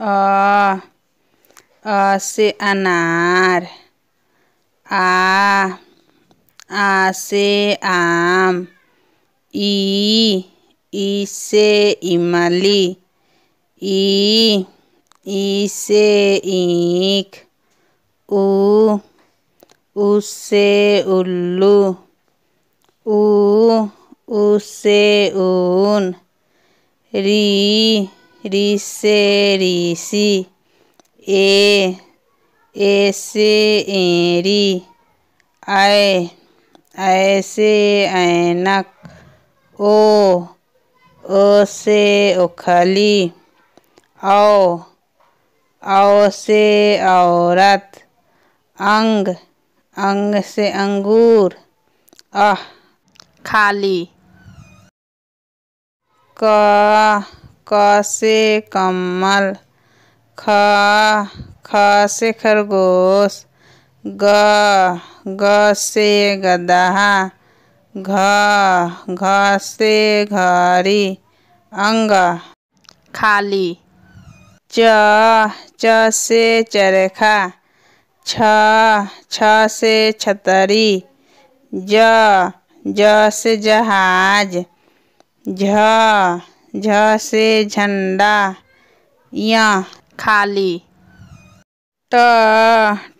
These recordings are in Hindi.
अ अ से अनार आ आ से आम ई ई से इमली ई ई से ईख ऊ ऊ उल्लू ऊ ऊ से ऊन री ऋसे ऋषि ए ऐसे एरी ऐ ऐसे ऐनक ओ ओ से उखली औ औ से औरत अंग अंग से अंगूर अह खाली क क से कमल ख ख से खरगोश ग ग से गदहा घ घ से घरी अंग खाली च च से चरखा छ छ से छतरी ज ज से जहाज झ झ से झंडा य खाली ट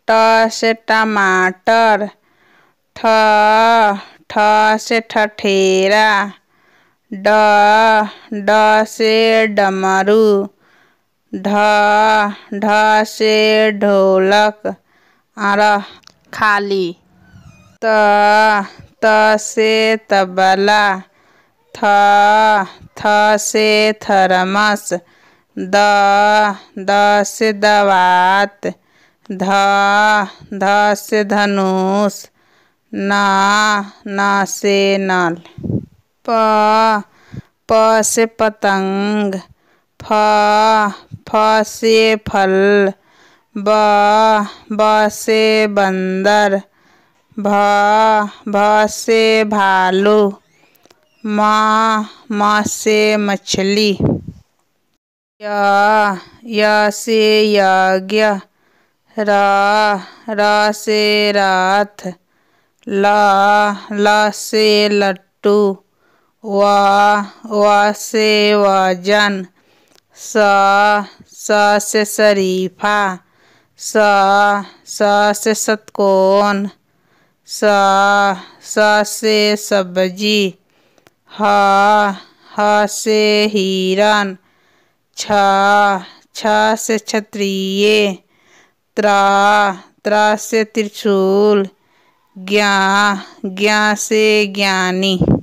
ट से टमाटर ठ ठ से ठठेरा ड ड से डमरू ढ ढ से ढोलक आर खाली त त से तबला था थ से थरमस द द से दवात ध ध से धनुष ना ना से नल प प से पतंग फ फ से फल ब ब से बंदर भ भ से भालू माँ मा से मछली या या से याज्ञ रा रा से रात ला ला से लट्टू वा वा से वजन सा सा से शरीफा सा सा से सतकोन सा सा से सब्जी हा हा से हिरण छा छा से क्षत्रिय त्रा त्रा से त्रिशूल ज्ञा ज्ञा से ज्ञानी